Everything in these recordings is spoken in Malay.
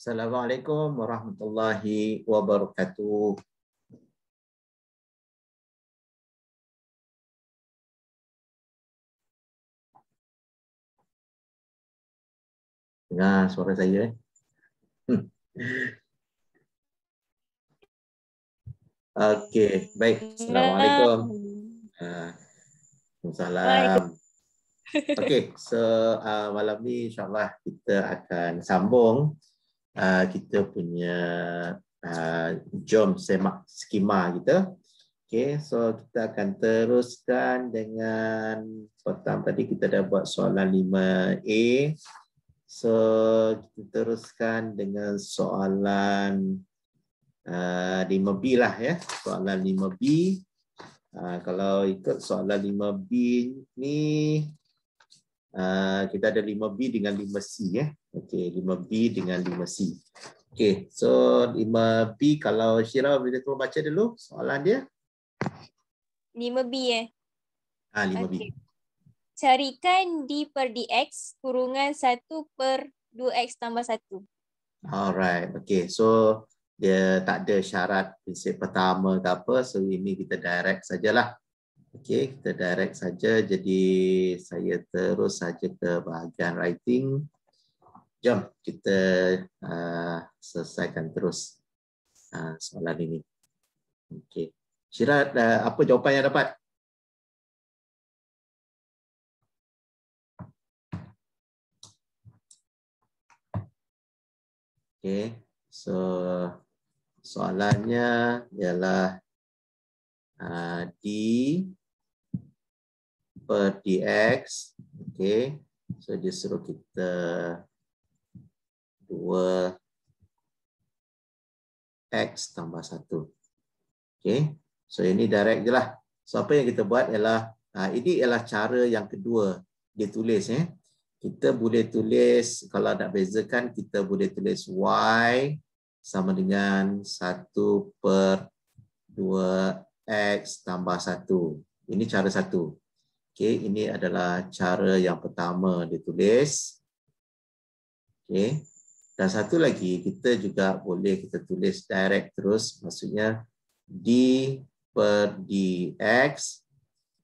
Assalamualaikum warahmatullahi wabarakatuh. Dengar suara saya. Eh? Hmm. Okey, baik. Assalamualaikum. Assalamualaikum. Ah, Okey, so uh, malam ni insyaAllah kita akan sambung Ah, kita punya uh, jom semak skema kita. Okay, so kita akan teruskan dengan petang tadi kita dah buat soalan 5A. So kita teruskan dengan soalan uh, ah, 5B lah ya. Soalan 5B. Uh, kalau ikut soalan 5B ni, uh, kita ada 5B dengan 5C ya. Okey, 5B dengan 5C. Okey, so 5B kalau Syirah boleh tolong baca dulu soalan dia. 5B eh? Ah, ha, 5B. Okay. Carikan D per DX kurungan 1 per 2X tambah 1. Alright, okey. So dia tak ada syarat prinsip pertama ke apa. So ini kita direct sajalah. Okey, kita direct saja. Jadi saya terus saja ke bahagian writing. Jom kita uh, selesaikan terus uh, soalan ini. Okey. Syirat, uh, apa jawapan yang dapat? Okey. So soalannya ialah uh, D per dx. Okey. So dia suruh kita 2x tambah 1. Okay. So ini direct je lah. So apa yang kita buat ialah, ah, ini ialah cara yang kedua dia tulis. Eh. Kita boleh tulis, kalau nak bezakan, kita boleh tulis y sama dengan 1 per 2x tambah 1. Ini cara satu. Okay, ini adalah cara yang pertama ditulis. Okay. Dan satu lagi, kita juga boleh kita tulis direct terus, maksudnya D per DX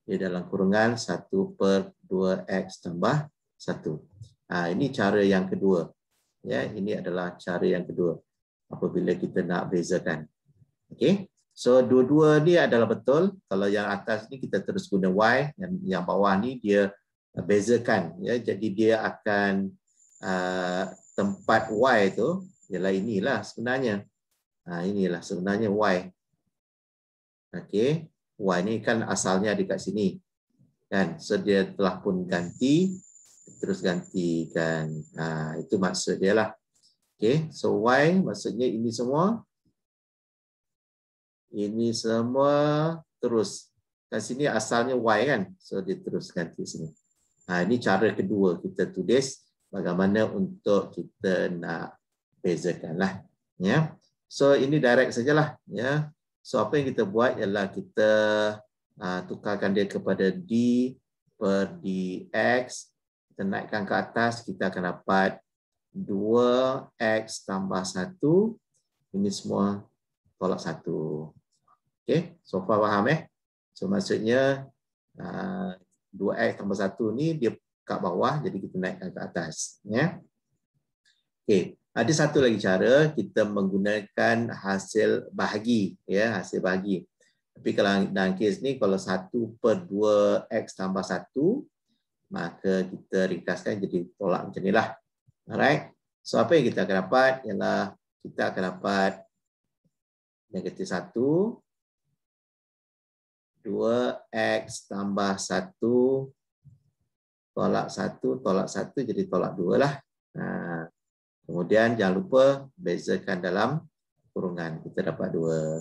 di dalam kurungan 1 per 2X tambah 1. Ha, ini cara yang kedua. ya. Ini adalah cara yang kedua apabila kita nak bezakan. Okay. So, dua-dua ni adalah betul. Kalau yang atas ni kita terus guna Y, yang, yang bawah ni dia bezakan. ya. Jadi, dia akan Ah, tempat Y tu ialah inilah sebenarnya. Ah, inilah sebenarnya Y. Okey, Y ni kan asalnya di kat sini. Kan? So dia telah pun ganti, terus gantikan. Ah, itu maksud dia lah. Okey, so Y maksudnya ini semua. Ini semua terus. Kat sini asalnya Y kan? So dia terus ganti sini. Ha, ini cara kedua kita tulis bagaimana untuk kita nak bezakan lah, ya so ini direct sajalah ya so apa yang kita buat ialah kita uh, tukarkan dia kepada d per dx kita naikkan ke atas kita akan dapat 2x tambah 1 ini semua tolak 1 Okay, so faham eh so maksudnya uh, ah, 2x tambah 1 ni dia ke bawah jadi kita naik ke atas ya okey ada satu lagi cara kita menggunakan hasil bahagi ya hasil bahagi tapi kalau dalam kes ni kalau 1 per 2 X tambah 1 maka kita ringkaskan jadi tolak macam ni lah alright so apa yang kita akan dapat ialah kita akan dapat negatif 1 2X tambah 1 tolak satu, tolak satu jadi tolak dua lah. Kemudian jangan lupa bezakan dalam kurungan. Kita dapat dua.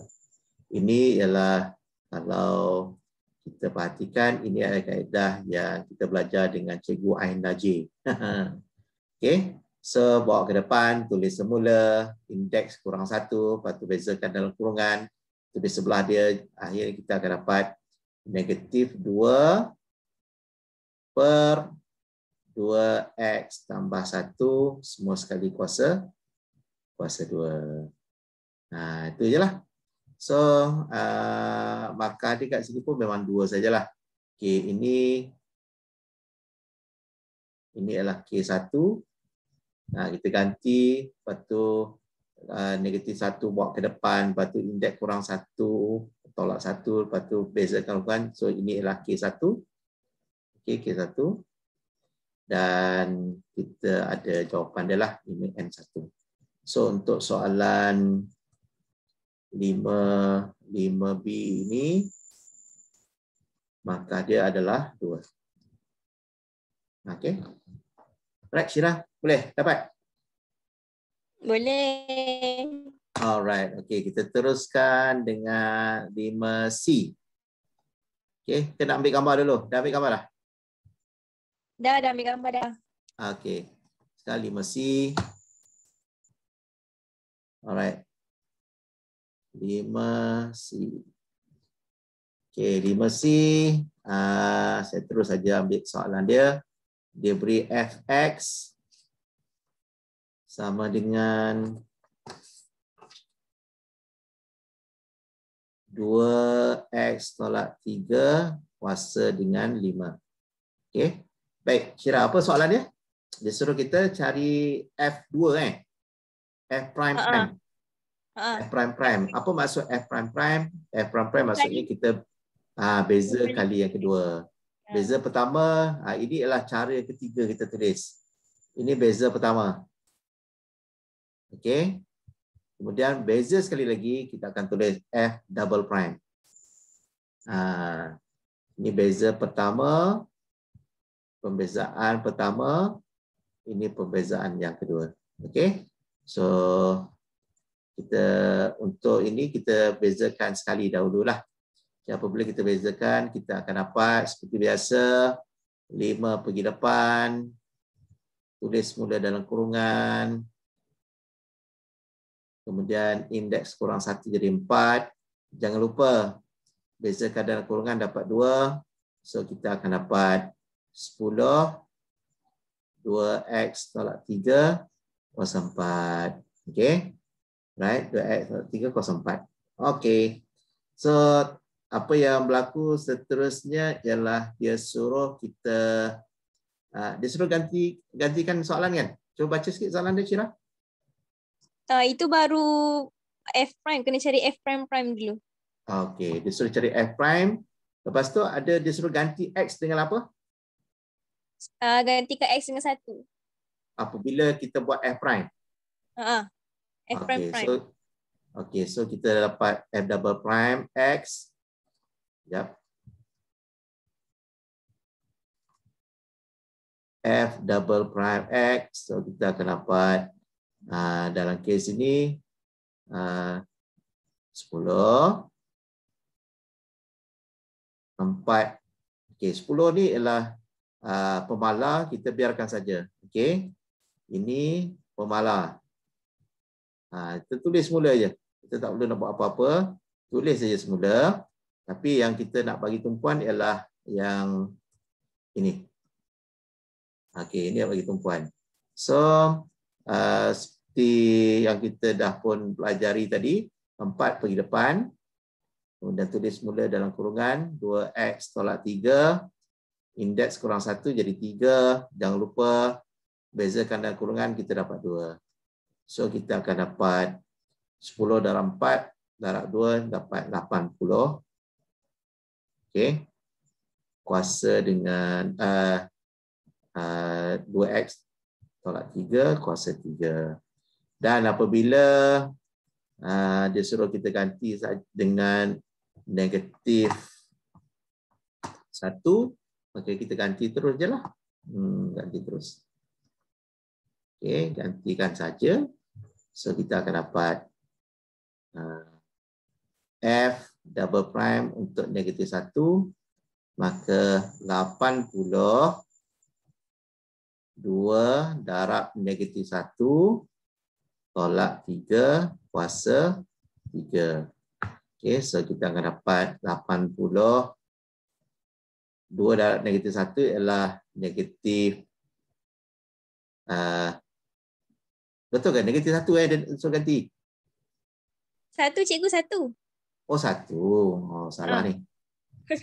Ini ialah kalau kita perhatikan, ini adalah kaedah yang kita belajar dengan Cikgu Ain Najib. okay. So, bawa ke depan, tulis semula, indeks kurang satu, lepas tu bezakan dalam kurungan, tulis sebelah dia, akhirnya kita akan dapat negatif dua per 2x tambah 1 semua sekali kuasa kuasa 2. Nah, itu je lah. So, uh, maka di kat sini pun memang 2 sajalah. Okay, ini ini adalah K1. Nah, kita ganti, lepas tu uh, negatif uh, 1 buat ke depan, lepas tu indeks kurang 1, tolak 1, lepas tu bezakan bukan. So, ini adalah K1. K, K1 dan kita ada jawapan dia lah, ini N1. So untuk soalan 5, 5B ini, maka dia adalah 2. Okay. Right Syirah, boleh dapat? Boleh. Alright, okey kita teruskan dengan 5C. Okey kita nak ambil gambar dulu. Dah ambil gambar dah? Dah, dah ambil gambar dah. Okay. Sekali mesi. Alright. Lima si. Okay, lima si. Uh, saya terus saja ambil soalan dia. Dia beri fx sama dengan 2x tolak 3 kuasa dengan 5. Okey. Baik, Syirah, apa soalan dia? Dia suruh kita cari F2 eh. F prime uh -uh. prime. Ha, F prime prime. Apa maksud F prime prime? F prime prime maksudnya kita ah, beza kali yang kedua. Ya. Beza pertama, ah, ini adalah cara ketiga kita tulis. Ini beza pertama. Okey. Kemudian beza sekali lagi, kita akan tulis F double prime. Ah, ini beza pertama. Ini beza pertama pembezaan pertama ini pembezaan yang kedua okey so kita untuk ini kita bezakan sekali dahululah siapa boleh kita bezakan kita akan dapat seperti biasa 5 pergi depan tulis mula dalam kurungan kemudian indeks kurang 1 jadi 4 jangan lupa bezakan dalam kurungan dapat 2 so kita akan dapat 10 2x tolak 3 kos 4 okey right 2x tolak 3 kos 4 okey so apa yang berlaku seterusnya ialah dia suruh kita uh, dia suruh ganti gantikan soalan kan cuba baca sikit soalan dia Cira uh, itu baru f prime kena cari f prime prime dulu okey dia suruh cari f prime Lepas tu ada dia suruh ganti X dengan apa? uh, ah, gantikan X dengan satu. Apabila kita buat F prime. Uh ah, -huh. Ah. F prime okay, prime. So, okay, so kita dapat F double prime X. Yep. F double prime X. So kita akan dapat uh, dalam kes ini uh, 10. 4. Okay, 10 ni ialah Ah, pemala kita biarkan saja. Okey. Ini pemala. Ha, kita tulis semula aja, Kita tak perlu nak buat apa-apa. Tulis saja semula. Tapi yang kita nak bagi tumpuan ialah yang ini. Okey, ini yang bagi tumpuan. So, uh, seperti yang kita dah pun pelajari tadi, empat pergi depan. Kemudian tulis semula dalam kurungan. 2X tolak 3 indeks kurang satu jadi tiga. Jangan lupa bezakan dengan kurungan kita dapat dua. So kita akan dapat sepuluh dalam empat, darab dua dapat lapan puluh. Okey. Kuasa dengan uh, uh, x tolak tiga kuasa tiga. Dan apabila uh, dia suruh kita ganti dengan negatif satu Maka kita ganti terus je lah. Hmm, ganti terus. Okay, gantikan saja. So kita akan dapat uh, F double prime untuk negatif 1. Maka 80 2 darab negatif 1 tolak 3 kuasa 3. Okay, so kita akan dapat 80 2 darab negatif 1 ialah negatif uh, betul kan negatif 1 eh dan so ganti. 1 cikgu 1. Oh 1. Oh salah ah. ni. 1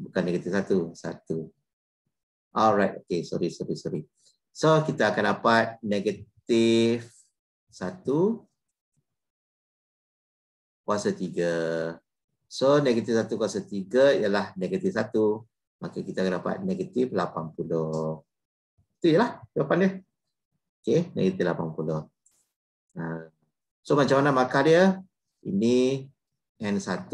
bukan negatif 1, 1. Alright, okay, sorry, sorry, sorry. So kita akan dapat negatif 1 kuasa 3. So negatif 1 kuasa 3 ialah negatif 1 maka kita akan dapat negatif 80. Itu je lah jawapan dia. Okey, negatif 80. Nah. So macam mana markah dia? Ini N1.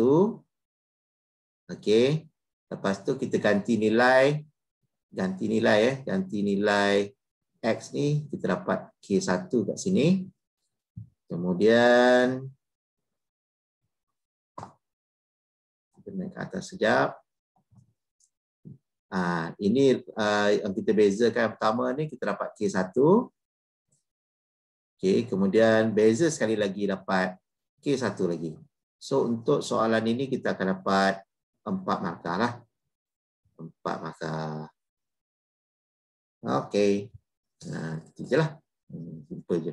Okey. Lepas tu kita ganti nilai. Ganti nilai eh. Ganti nilai X ni. Kita dapat K1 kat sini. Kemudian. Kita naik ke atas sekejap. Ha, ini ha, yang kita bezakan yang pertama ni kita dapat K1. Okey, kemudian beza sekali lagi dapat K1 lagi. So untuk soalan ini kita akan dapat empat markah lah. 4 markah. Okey. nah, ha, itu je lah. Simple hmm, je.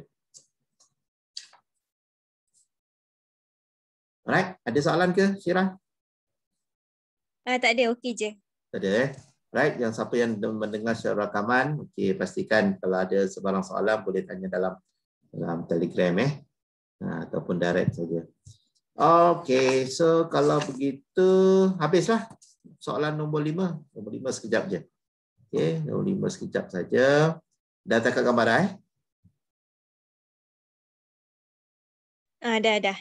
Alright, ada soalan ke Syirah? Uh, tak ada, okey je. Tak ada eh? Right, yang siapa yang mendengar secara rakaman, okey pastikan kalau ada sebarang soalan boleh tanya dalam dalam Telegram eh. Ha, ataupun direct saja. Okay, so kalau begitu habislah soalan nombor lima. Nombor lima sekejap je. Okay, nombor lima sekejap saja. Dah tak gambar eh? Ah, dah eh? Ada, ada.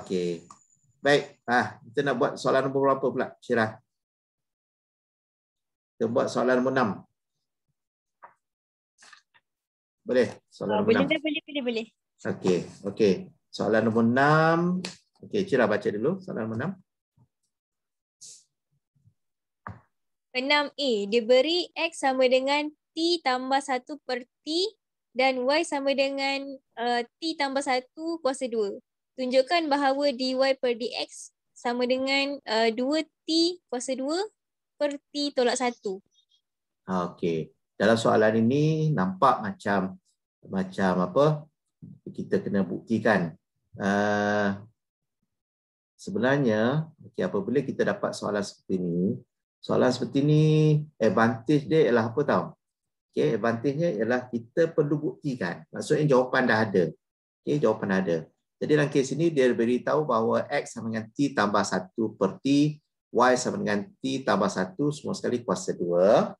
Okay, Baik, ha, kita nak buat soalan nombor berapa pula, Syirah? Kita buat soalan nombor 6. Boleh? Soalan nombor ah, 6. Boleh, boleh, boleh. Okey, okey. Soalan nombor 6. Okey, Cira baca dulu soalan nombor 6. 6A, dia beri X sama dengan T tambah 1 per T dan Y sama dengan uh, T tambah 1 kuasa 2. Tunjukkan bahawa dy per dx sama dengan uh, eh, 2t kuasa 2 seperti tolak satu. Ah, okey. Dalam soalan ini nampak macam macam apa kita kena buktikan. Uh, sebenarnya okay, boleh kita dapat soalan seperti ini, soalan seperti ini advantage dia ialah apa tahu? Okay, advantage-nya ialah kita perlu buktikan. Maksudnya jawapan dah ada. Okay, jawapan dah ada. Jadi dalam kes ini dia beritahu bahawa X sama dengan T tambah 1 per T y sama dengan t tambah 1 semua sekali kuasa 2.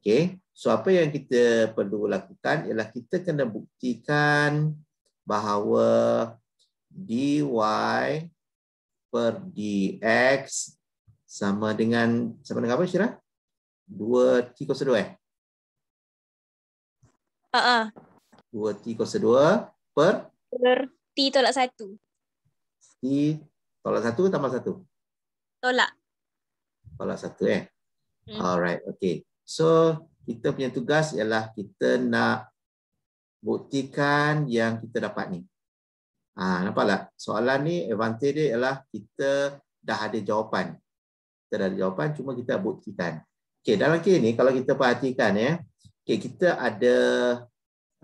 Okey. So apa yang kita perlu lakukan ialah kita kena buktikan bahawa dy per dx sama dengan sama dengan apa Syira? 2t kuasa 2 eh? Ha uh -uh. 2t kuasa 2 per per t tolak 1. T tolak 1 tambah 1 tolak. Tolak satu eh. Hmm. Alright, okay. So kita punya tugas ialah kita nak buktikan yang kita dapat ni. Ah, ha, nampak tak? Soalan ni advantage dia ialah kita dah ada jawapan. Kita dah ada jawapan cuma kita buktikan. Okay, dalam kes ni kalau kita perhatikan ya. okay kita ada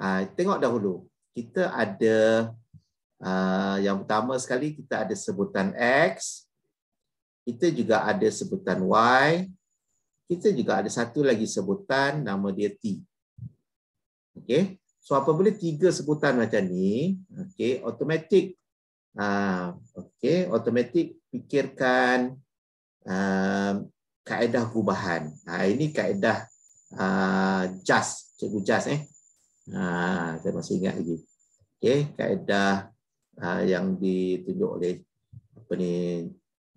uh, tengok dahulu. Kita ada uh, yang pertama sekali kita ada sebutan x, kita juga ada sebutan Y, kita juga ada satu lagi sebutan nama dia T. Okey. So apabila tiga sebutan macam ni, okey, Automatic. uh, okey, Automatic. fikirkan uh, kaedah perubahan. Ha, ini kaedah uh, ha, JAS, cikgu JAS eh. Ha, saya masih ingat lagi. Okey, kaedah uh, yang ditunjuk oleh apa ni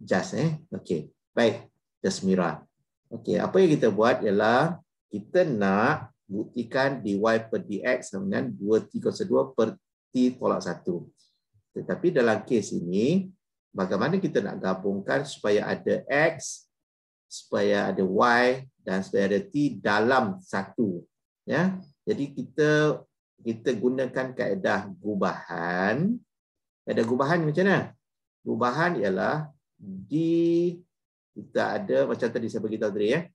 just eh okey baik just mira. okey apa yang kita buat ialah kita nak buktikan dy per dx dengan t 2302 per t tolak 1 tetapi dalam kes ini bagaimana kita nak gabungkan supaya ada x supaya ada y dan supaya ada t dalam satu ya jadi kita kita gunakan kaedah gubahan kaedah gubahan macam mana gubahan ialah D kita ada macam tadi saya beritahu tadi ya. Eh.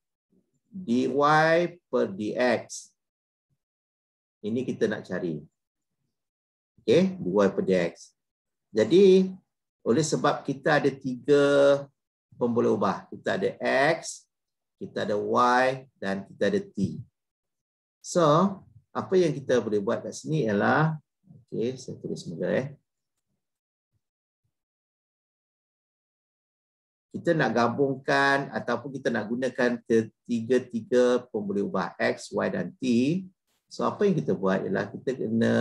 dy per dx. Ini kita nak cari. okay? dy per dx. Jadi oleh sebab kita ada tiga pemboleh ubah. Kita ada x, kita ada y dan kita ada t. So, apa yang kita boleh buat kat sini ialah okay, saya tulis semula eh. kita nak gabungkan ataupun kita nak gunakan ketiga-tiga pembuluh ubah X, Y dan T. So apa yang kita buat ialah kita kena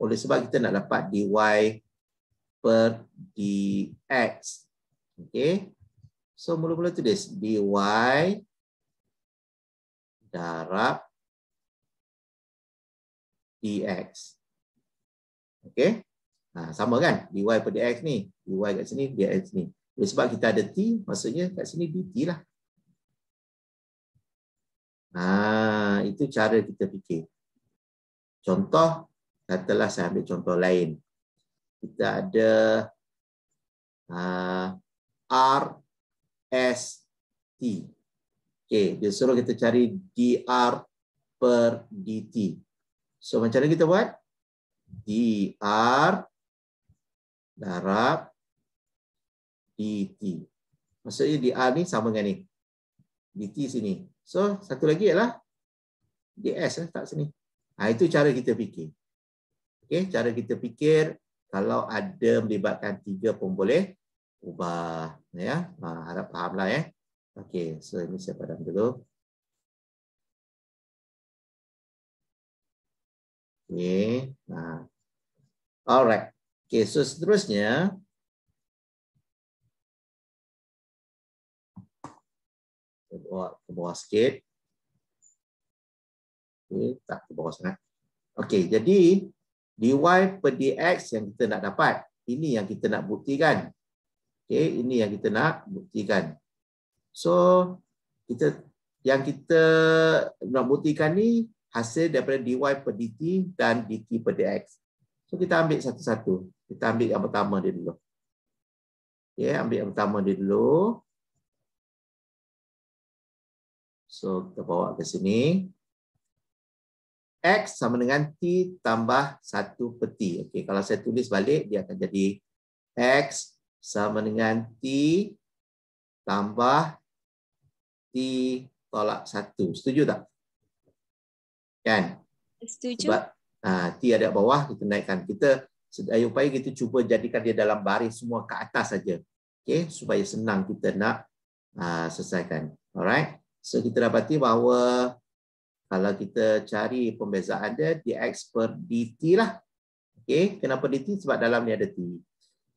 oleh sebab kita nak dapat dy per dx. Okay. So mula-mula tulis dy darab dx. Okay. Ha, sama kan? dy per dx ni. dy kat sini, dx ni. Oleh sebab kita ada T, maksudnya kat sini BT lah. Ah, itu cara kita fikir. Contoh, katalah saya ambil contoh lain. Kita ada ah, R, S, T. Okay, dia suruh kita cari DR per DT. So, macam mana kita buat? DR darab DT. Maksudnya DR ni sama dengan ni. DT sini. So satu lagi ialah DS lah, tak sini. Ha, itu cara kita fikir. Okay, cara kita fikir kalau ada melibatkan tiga pun boleh ubah. Ya, ha, harap faham lah ya. Eh. Okay, so ini saya padam dulu. Okay, nah. Ha. Alright. Okay, so seterusnya, ke bawah, ke bawah sikit. Okay, tak ke bawah sangat. Okey, jadi dy per dx yang kita nak dapat. Ini yang kita nak buktikan. Okey, ini yang kita nak buktikan. So, kita yang kita nak buktikan ni hasil daripada dy per dt dan dt per dx. So, kita ambil satu-satu. Kita ambil yang pertama dia dulu. Okey, ambil yang pertama dia dulu. So kita bawa ke sini. X sama dengan T tambah 1 peti. Okay, kalau saya tulis balik, dia akan jadi X sama dengan T tambah T tolak 1. Setuju tak? Kan? Setuju. Sebab uh, T ada bawah, kita naikkan. Kita sedaya upaya kita cuba jadikan dia dalam baris semua ke atas saja. Okay, supaya senang kita nak uh, selesaikan. Alright? So kita dapati bahawa kalau kita cari pembezaan dia, dx per dt lah. Okay. Kenapa dt? Sebab dalam ni ada t.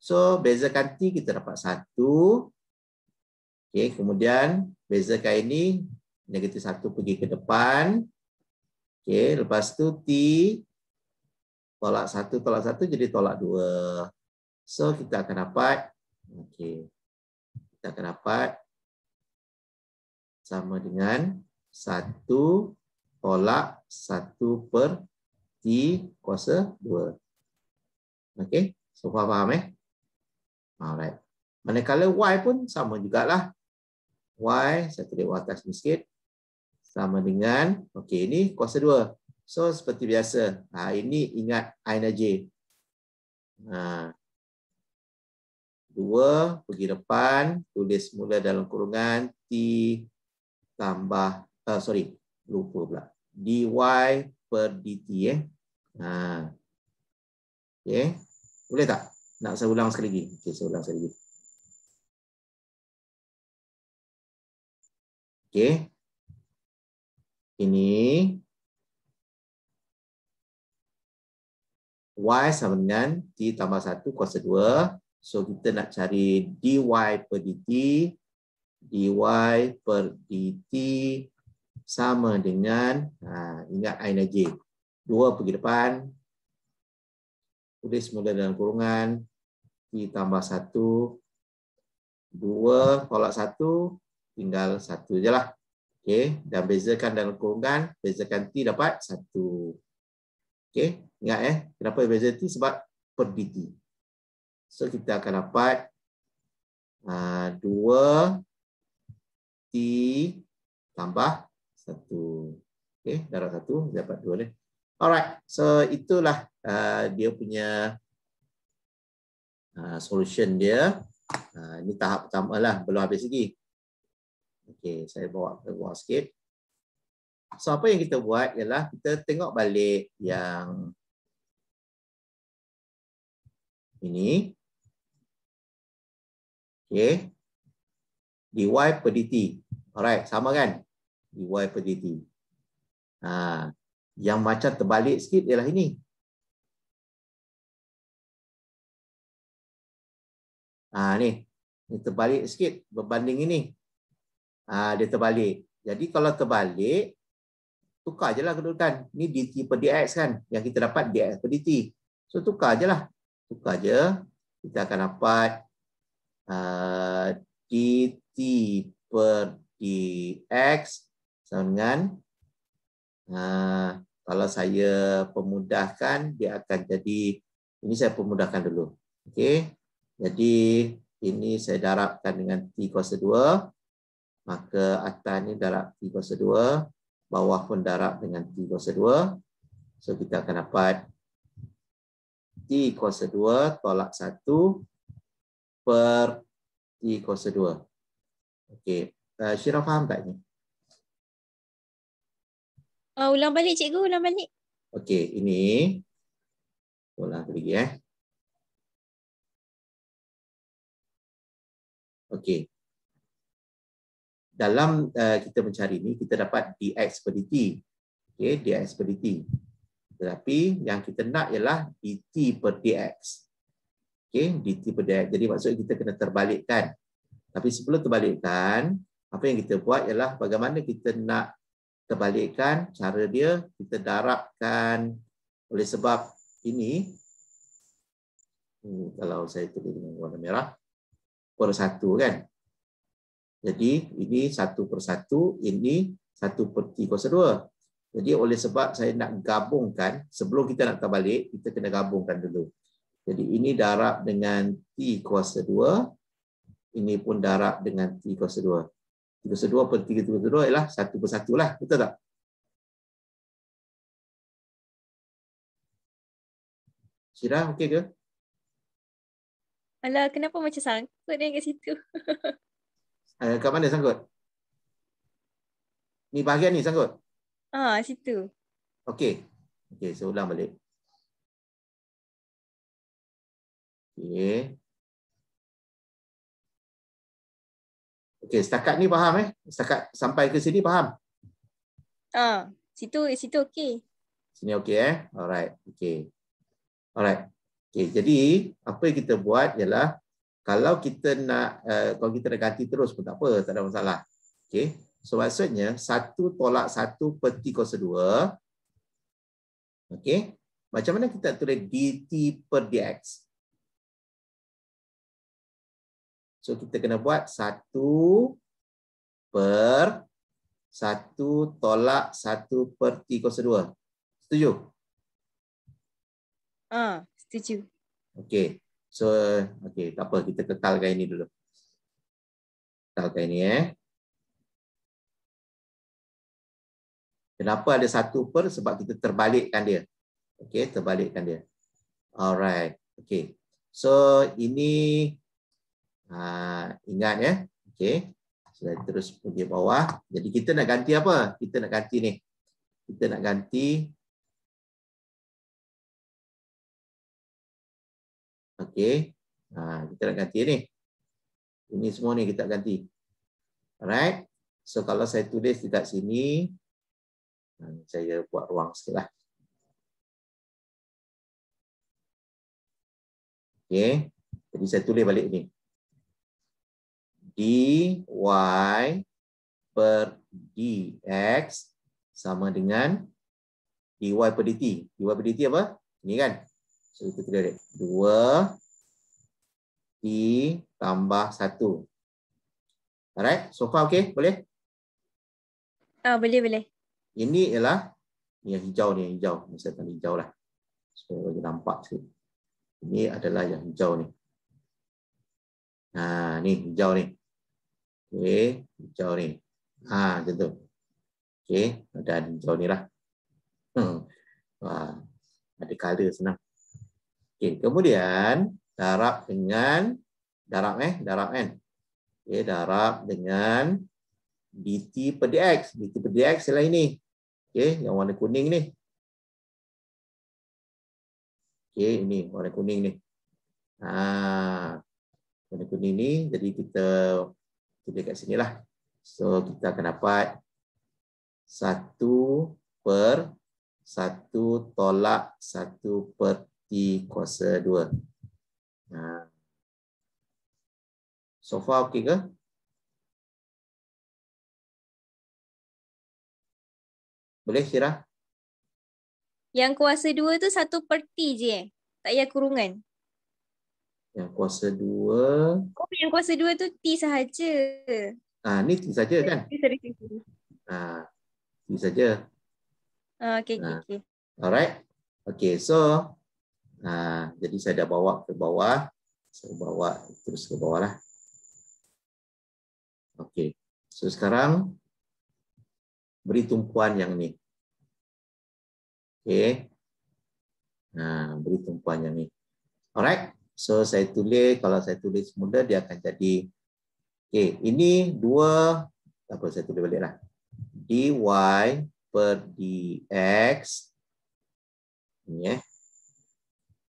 So bezakan t kita dapat 1. Okay. Kemudian bezakan ini, negatif 1 pergi ke depan. Okay. Lepas tu t, tolak 1, tolak 1 jadi tolak 2. So kita akan dapat, okay. kita akan dapat sama dengan 1 tolak 1 per T kuasa 2. Okey, so far faham eh? Alright. Manakala Y pun sama jugalah. Y, saya tulis atas ni sikit. Sama dengan, okey ini kuasa 2. So seperti biasa, ha, ini ingat I dan J. Ha. 2 pergi depan, tulis mula dalam kurungan T tambah uh, sorry lupa pula dy per dt eh ha okey boleh tak nak saya ulang sekali lagi okey saya ulang sekali lagi okey ini y sama dengan t tambah 1 kuasa 2 so kita nak cari dy per dt dy e per dt e sama dengan ha, ingat i dan j. dua pergi depan. Tulis mula dalam kurungan. T tambah 1. 2 tolak satu Tinggal satu je lah. Okay. Dan bezakan dalam kurungan. Bezakan T dapat satu, Okay. Ingat eh. Kenapa beza T? Sebab per DT. So kita akan dapat ha, uh, 2 T tambah 1. okey, darah 1 dapat 2. Eh? Alright, so itulah uh, dia punya uh, solution dia. Uh, ini tahap pertama lah, belum habis lagi. Okey, saya bawa bawa sikit. So apa yang kita buat ialah kita tengok balik yang ini. Okay. DY per DT. Alright, sama kan? EY per DT. Ha, yang macam terbalik sikit ialah ini. Ah ha, ni. ni terbalik sikit berbanding ini. Ah dia terbalik. Jadi kalau terbalik tukar ajalah kedudukan. Ni DT per DX kan yang kita dapat DX per DT. So tukar ajalah. Tukar aje kita akan dapat uh, ha, DT per dx sama dengan ha, kalau saya pemudahkan dia akan jadi ini saya pemudahkan dulu okey jadi ini saya darabkan dengan t kuasa 2 maka atas ni darab t kuasa 2 bawah pun darab dengan t kuasa 2 so kita akan dapat t kuasa 2 tolak 1 per t kuasa 2 okey Eh, Syira faham tak ni? Uh, ah, ulang balik cikgu, ulang balik. Okey, ini. Ulang lagi eh. Okey. Dalam uh, kita mencari ni, kita dapat dx per dt. Okey, dx per dt. Tetapi yang kita nak ialah dt per dx. Okey, dt per dx. Jadi maksudnya kita kena terbalikkan. Tapi sebelum terbalikkan, apa yang kita buat ialah bagaimana kita nak terbalikkan cara dia kita darabkan oleh sebab ini hmm, kalau saya tulis dengan warna merah per satu kan jadi ini satu per satu ini satu per tiga dua jadi oleh sebab saya nak gabungkan sebelum kita nak terbalik kita kena gabungkan dulu jadi ini darab dengan T kuasa dua Ini pun darab dengan T kuasa dua 3 per 2 per 3 per 2 ialah 1 per 1 lah. Betul tak? Syirah, okey ke? Alah, kenapa macam sangkut ni kat situ? Eh, kat mana sangkut? Ni bahagian ni sangkut? Ah, situ. Okey. Okey, saya so ulang balik. Okey. Okey, setakat ni faham eh? Setakat sampai ke sini faham? Ah, uh, situ situ okey. Sini okey eh? Alright, okey. Alright. Okey, jadi apa yang kita buat ialah kalau kita nak uh, kalau kita nak ganti terus pun tak apa, tak ada masalah. Okey. So maksudnya 1 tolak 1 per T kuasa 2. Okey. Macam mana kita tulis DT per DX? So kita kena buat 1 per 1 tolak 1 per T kuasa 2. Setuju? Uh, setuju. Okay. So, okay. Tak apa. Kita ketalkan ini dulu. Ketalkan ini eh. Kenapa ada 1 per? Sebab kita terbalikkan dia. Okay. Terbalikkan dia. Alright. Okay. So, ini... Ha, ingat ya. Okey. Saya terus pergi bawah. Jadi kita nak ganti apa? Kita nak ganti ni. Kita nak ganti Okey. Ha, kita nak ganti ni. Ini semua ni kita ganti. Alright. So kalau saya tulis dekat sini ha, saya buat ruang sikit lah. Okay. Jadi saya tulis balik ni dy per dx sama dengan dy per dt. dy per dt apa? Ini kan? So, itu kira-kira. 2 t tambah 1. Alright? So far okay? Boleh? Ah Boleh, boleh. Ini ialah ni yang hijau ni, yang hijau. Misalkan hijau lah. so, boleh nampak sikit. Ini adalah yang hijau ni. Ha, ni hijau ni. Okey, hijau ni. Ha, macam tu. Okey, dan hijau ni lah. Hmm. Wah, ada color senang. Okey, kemudian darab dengan darab eh, darab kan. Okey, darab dengan DT per DX. DT per DX ialah ini. Okey, yang warna kuning ni. Okey, ini warna kuning ni. Ha, warna kuning ni jadi kita kita kat sini lah. So kita akan dapat 1 per 1 tolak 1 per T kuasa 2. Ha. So far okey ke? Boleh Syirah? Yang kuasa 2 tu 1 per T je eh? Tak payah kurungan? Yang kuasa 2. Oh, yang kuasa 2 tu T sahaja. Ah, ni T saja kan? T sahaja. Ah, T sahaja. Oh, okay, ah. okay, okay. Ah, alright. Okay, so ah, jadi saya dah bawa ke bawah. Saya bawa terus ke bawah lah. Okay. So sekarang beri tumpuan yang ni. Okay. Nah, beri tumpuan yang ni. Alright. So saya tulis, kalau saya tulis semula dia akan jadi okey, ini dua apa saya tulis baliklah. dy per dx ni yeah,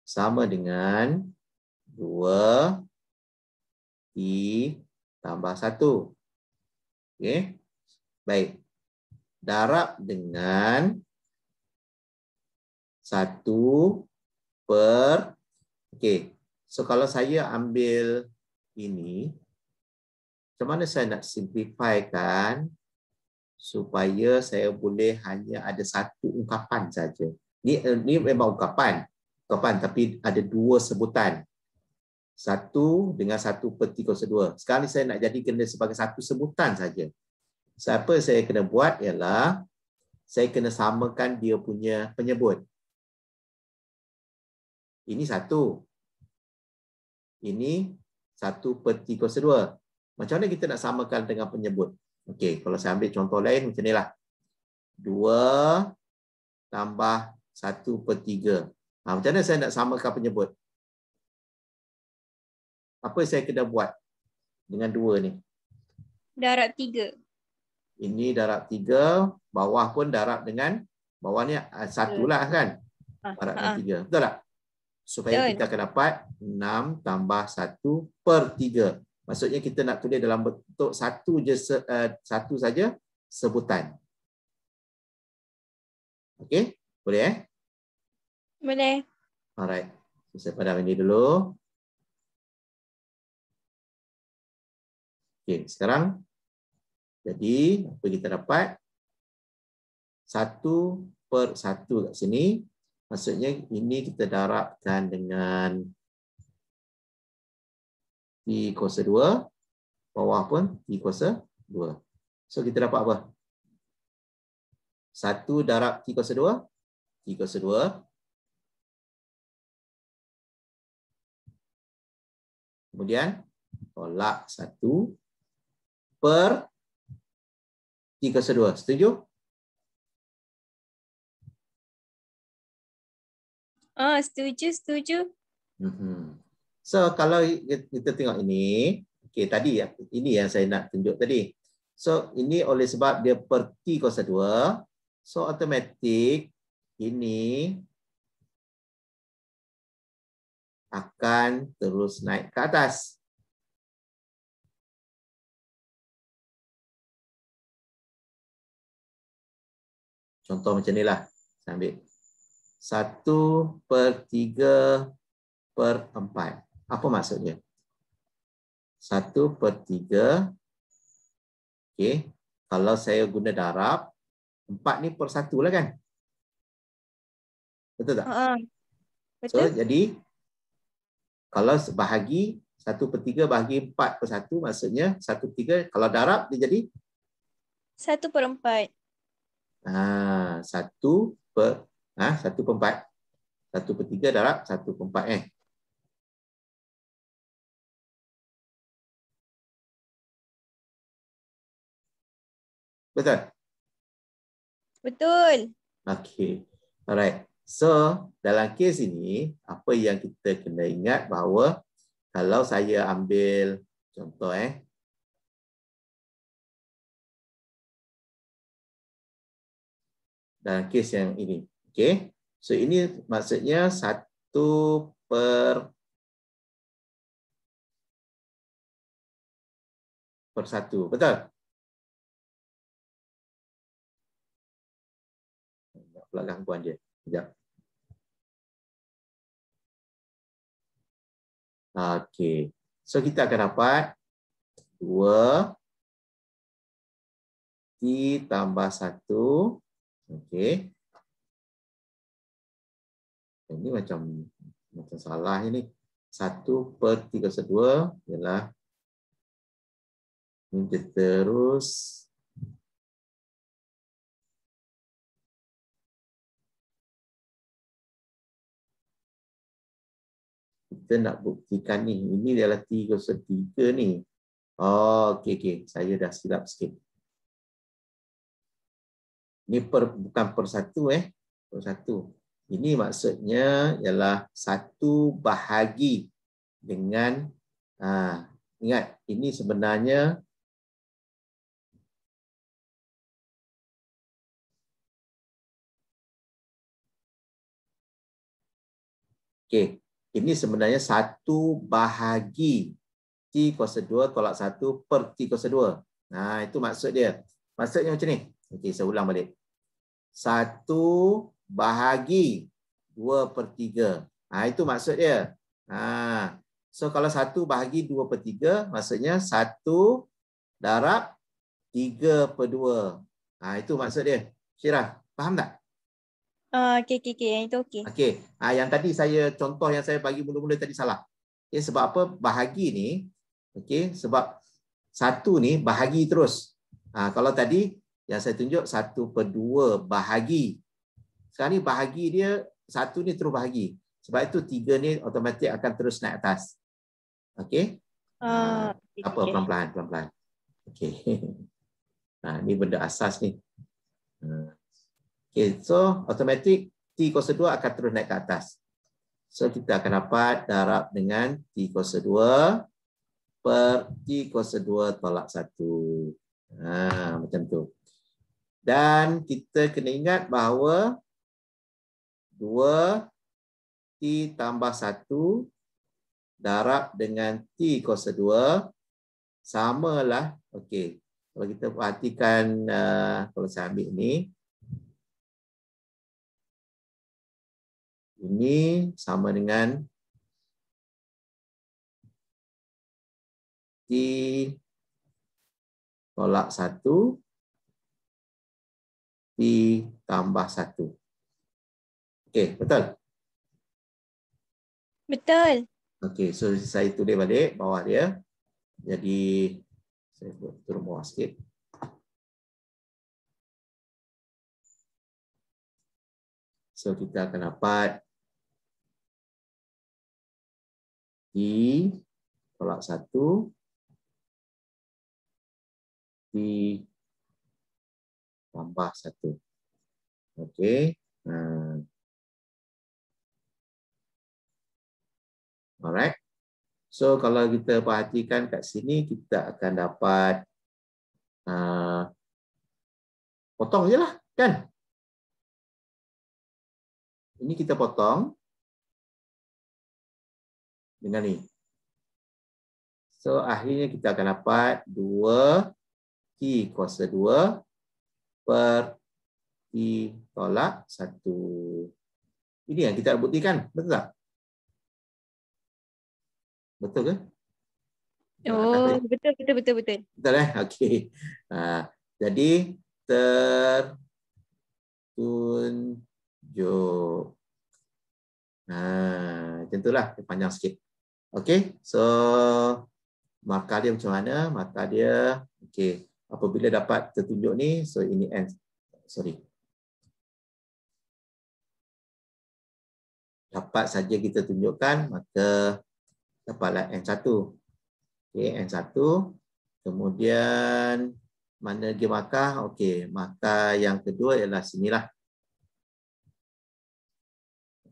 sama dengan 2 i tambah 1. Okey. Baik. Darab dengan 1 per okey So kalau saya ambil ini, macam mana saya nak simplifikan supaya saya boleh hanya ada satu ungkapan saja. Ini, ini eh, memang ungkapan, ungkapan tapi ada dua sebutan. Satu dengan satu per tiga kedua. Sekali saya nak jadi kena sebagai satu sebutan saja. So, apa saya kena buat ialah saya kena samakan dia punya penyebut. Ini satu ini 1 per t kuasa 2. Macam mana kita nak samakan dengan penyebut? Okey, kalau saya ambil contoh lain macam inilah. 2 tambah 1 per 3. Ha, macam mana saya nak samakan penyebut? Apa saya kena buat dengan 2 ni? Darab 3. Ini darab 3. Bawah pun darab dengan, bawah ni 1 ah, lah kan? Ah, darab 3. Ah. Betul tak? supaya kita akan dapat 6 tambah 1 per 3. Maksudnya kita nak tulis dalam bentuk satu je eh, satu saja sebutan. Okey, boleh eh? Boleh. Alright. saya padam ini dulu. Okey, sekarang jadi apa kita dapat? 1 per 1 kat sini Maksudnya ini kita darabkan dengan T kuasa 2. Bawah pun T kuasa 2. So kita dapat apa? 1 darab T kuasa 2. T kuasa 2. Kemudian tolak 1 per T kuasa 2. Setuju? Setuju? Ah, oh, setuju, setuju. Mm-hmm. So kalau kita tengok ini, okay, tadi ya, ini yang saya nak tunjuk tadi. So ini oleh sebab dia pergi kuasa dua, so automatic ini akan terus naik ke atas. Contoh macam inilah. Saya ambil 1 per 3 per 4. Apa maksudnya? 1 per 3. Okay. Kalau saya guna darab, 4 ni per 1 lah kan? Betul tak? Uh, betul. So, jadi, kalau bahagi 1 per 3 bahagi 4 per 1, maksudnya 1 per 3, kalau darab dia jadi? 1 per 4. Ah, 1 per Ah, ha, 1 per 4. 1 per 3 darab 1 per 4 eh. Betul? Betul. Okay, Alright. So, dalam kes ini, apa yang kita kena ingat bahawa kalau saya ambil contoh eh. Dalam kes yang ini. Okey. So ini maksudnya 1 per per 1. Betul? Tak pula gangguan dia. Sekejap. Okey. So kita akan dapat 2 T tambah 1. Okey. Ini macam macam salah ini. satu per tiga 32 ialah ini terus kita nak buktikan ni. Ini ialah setiga ni. Oh, okey, okey. Saya dah silap sikit. Ini per, bukan per satu eh. Per satu. Ini maksudnya ialah satu bahagi dengan ha, ingat ini sebenarnya Okey, ini sebenarnya satu bahagi T kuasa 2 tolak 1 per T kuasa 2. Nah, ha, itu maksud dia. Maksudnya macam ni. Okey, saya ulang balik. Satu bahagi 2 per 3. Ha, itu maksud dia. Ha. So kalau 1 bahagi 2 per 3, maksudnya 1 darab 3 per 2. Ha, itu maksud dia. Syirah, faham tak? Uh, ah, okay, okay, okay. Yang itu okay. okay. Ha, yang tadi saya, contoh yang saya bagi mula-mula tadi salah. Okay, sebab apa bahagi ni, okay, sebab 1 ni bahagi terus. Ha, kalau tadi yang saya tunjuk 1 per 2 bahagi sekarang ni bahagi dia, satu ni terus bahagi. Sebab itu tiga ni otomatik akan terus naik atas. Okey? Uh, Apa? Okay. Pelan-pelan. pelan-pelan. Okey. nah, ni benda asas ni. Ah. Okay, so otomatik T02 akan terus naik ke atas. So kita akan dapat darab dengan T02 per T02 tolak 1. Ah, macam tu. Dan kita kena ingat bahawa 2 T tambah 1 darab dengan T kuasa 2 lah. okey kalau kita perhatikan uh, kalau saya ambil ni ini sama dengan T tolak 1 T tambah 1 Okey, betul? Betul. Okey, so saya tulis balik bawah dia. Jadi, saya turun bawah sikit. So, kita akan dapat T tolak 1 T tambah 1. Okey. Okey. Hmm. Alright. So kalau kita perhatikan kat sini kita akan dapat uh, potong je lah kan. Ini kita potong dengan ni. So akhirnya kita akan dapat 2 T kuasa 2 per T tolak 1. Ini yang kita buktikan, betul tak? Betul ke? Oh, betul, betul, betul, betul. Betul eh? Okey. Ha, jadi, tertunjuk. Ha, macam itulah, panjang sikit. Okey, so markah dia macam mana? Markah dia, okey. Apabila dapat tertunjuk ni, so ini end. Sorry. Dapat saja kita tunjukkan, maka kepala N1. Okey, N1. Kemudian mana pergi markah? Okey, markah yang kedua ialah sinilah.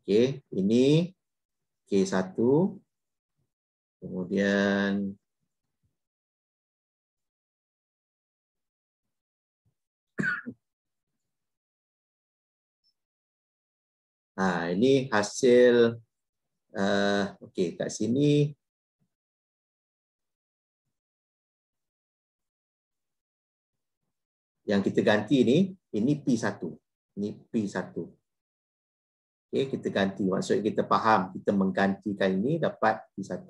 Okey, ini K1. Kemudian Ha, ini hasil Uh, Okey, kat sini. Yang kita ganti ni, ini P1. Ini P1. Okey, kita ganti. Maksudnya kita faham, kita menggantikan ini dapat P1.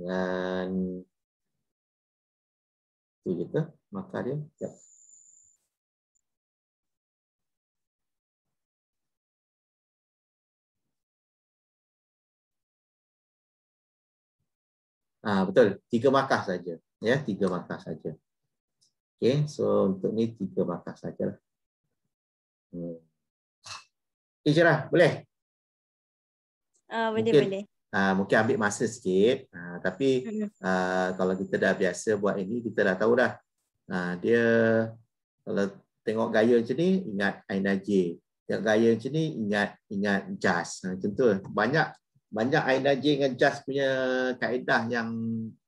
Dan... Itu je ke? Makar dia. Sekejap. Ah ha, betul, tiga markah saja. Ya, tiga markah saja. Okey, so untuk ni tiga markah saja Hmm. Okay, Cira, boleh? uh, boleh mungkin, boleh. uh, mungkin ambil masa sikit. uh, tapi uh, kalau kita dah biasa buat ini kita dah tahu dah. Ah uh, dia kalau tengok gaya macam ni ingat Aina J. Tengok gaya macam ni ingat ingat jazz. Ha, contoh banyak banyak INRJ dengan JAS punya kaedah yang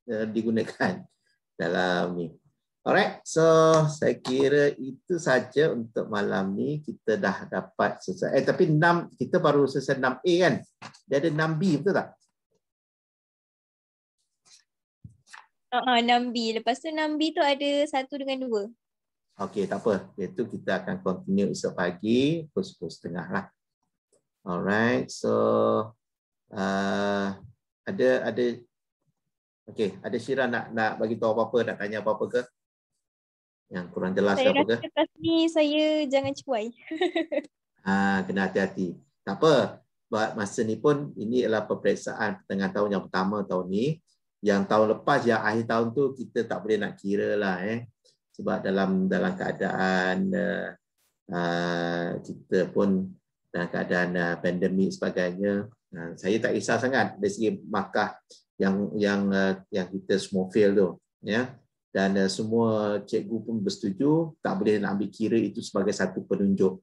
uh, digunakan dalam ni. Alright, so saya kira itu saja untuk malam ni. Kita dah dapat selesai. Eh, tapi 6, kita baru selesai 6A kan? Dia ada 6B, betul tak? Uh, ah, 6B. Lepas tu 6B tu ada 1 dengan 2. Okey, tak apa. Itu kita akan continue esok pagi, pukul 10.30 lah. Alright, so uh, ada ada okey ada Syira nak nak bagi tahu apa-apa nak tanya apa-apa ke yang kurang jelas saya apa ke saya ni saya jangan cuai ah uh, kena hati-hati tak apa buat masa ni pun ini adalah peperiksaan tengah tahun yang pertama tahun ni yang tahun lepas yang akhir tahun tu kita tak boleh nak kira lah eh sebab dalam dalam keadaan uh, kita pun dalam keadaan uh, pandemik sebagainya Ha, saya tak kisah sangat dari segi markah yang yang eh, yang kita semua fail tu ya dan eh, semua cikgu pun bersetuju tak boleh nak ambil kira itu sebagai satu penunjuk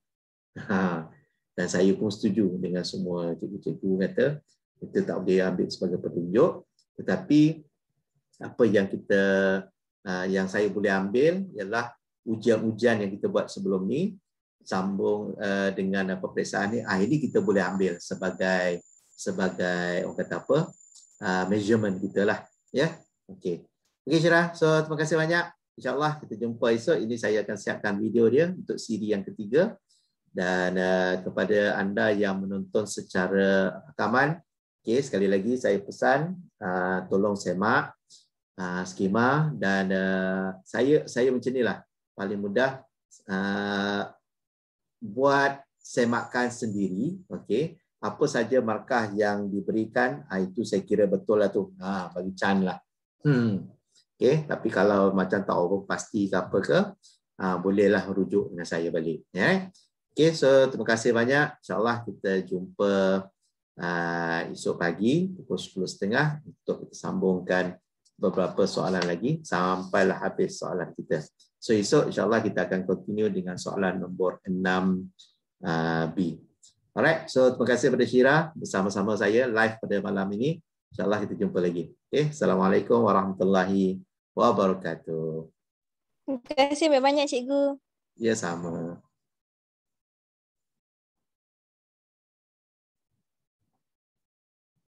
ha. dan saya pun setuju dengan semua cikgu-cikgu kata kita tak boleh ambil sebagai petunjuk tetapi apa yang kita ha, yang saya boleh ambil ialah ujian-ujian yang kita buat sebelum ni sambung eh, dengan peperiksaan ni akhirnya kita boleh ambil sebagai sebagai orang kata apa uh, measurement kita lah ya yeah? okey okey Syirah so terima kasih banyak insyaallah kita jumpa esok ini saya akan siapkan video dia untuk siri yang ketiga dan uh, kepada anda yang menonton secara rakaman okey sekali lagi saya pesan uh, tolong semak uh, skema dan uh, saya saya macam inilah paling mudah uh, buat semakan sendiri okey apa saja markah yang diberikan ah itu saya kira betul lah tu ha, bagi Chan lah hmm. okay. tapi kalau macam tak orang pasti ke apa ke ha, ah, bolehlah rujuk dengan saya balik yeah. okay, so terima kasih banyak insyaallah kita jumpa uh, esok pagi pukul 10.30 untuk kita sambungkan beberapa soalan lagi sampailah habis soalan kita. So esok insyaAllah kita akan continue dengan soalan nombor 6B. Alright, so terima kasih kepada Syira bersama-sama saya live pada malam ini. InsyaAllah kita jumpa lagi. Okay. Assalamualaikum warahmatullahi wabarakatuh. Terima kasih banyak cikgu. Ya, sama.